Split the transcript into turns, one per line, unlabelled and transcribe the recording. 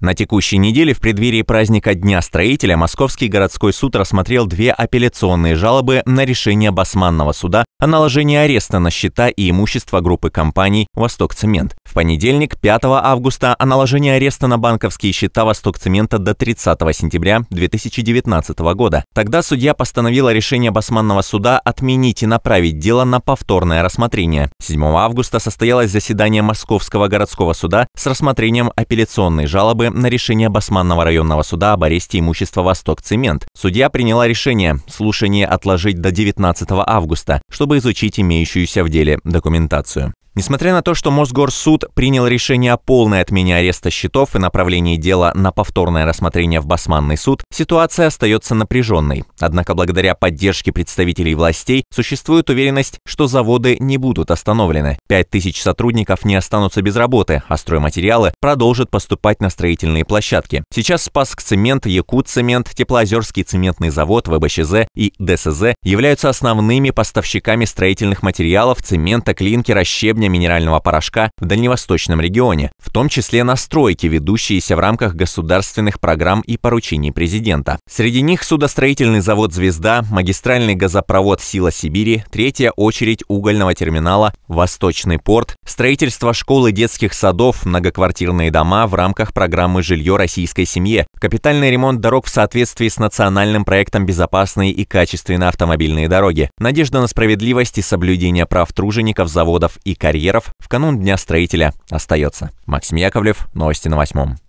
На текущей неделе в преддверии праздника Дня строителя Московский городской суд рассмотрел две апелляционные жалобы на решение Басманного суда о наложении ареста на счета и имущество группы компаний «Востокцемент». В понедельник, 5 августа, о наложении ареста на банковские счета «Востокцемента» до 30 сентября 2019 года. Тогда судья постановила решение Басманного суда отменить и направить дело на повторное рассмотрение. 7 августа состоялось заседание Московского городского суда с рассмотрением апелляционной жалобы на решение Басманного районного суда об аресте имущества «Восток Цемент». Судья приняла решение слушание отложить до 19 августа, чтобы изучить имеющуюся в деле документацию. Несмотря на то, что Мосгорсуд принял решение о полной отмене ареста счетов и направлении дела на повторное рассмотрение в Басманный суд, ситуация остается напряженной. Однако благодаря поддержке представителей властей существует уверенность, что заводы не будут остановлены. 5000 сотрудников не останутся без работы, а стройматериалы продолжат поступать на строительные площадки. Сейчас Спаск-Цемент, Якут-Цемент, Теплоозерский цементный завод, ВБЧЗ и ДСЗ являются основными поставщиками строительных материалов, цемента, клинкера, щебня, изготовления минерального порошка в дальневосточном регионе, в том числе на настройки, ведущиеся в рамках государственных программ и поручений президента. Среди них судостроительный завод «Звезда», магистральный газопровод «Сила Сибири», третья очередь угольного терминала «Восточный порт», строительство школы детских садов, многоквартирные дома в рамках программы «Жилье российской семье», капитальный ремонт дорог в соответствии с национальным проектом «Безопасные и качественные автомобильные дороги», надежда на справедливость и соблюдение прав тружеников заводов и карьер барьеров в канун Дня строителя остается. Максим Яковлев, новости на восьмом.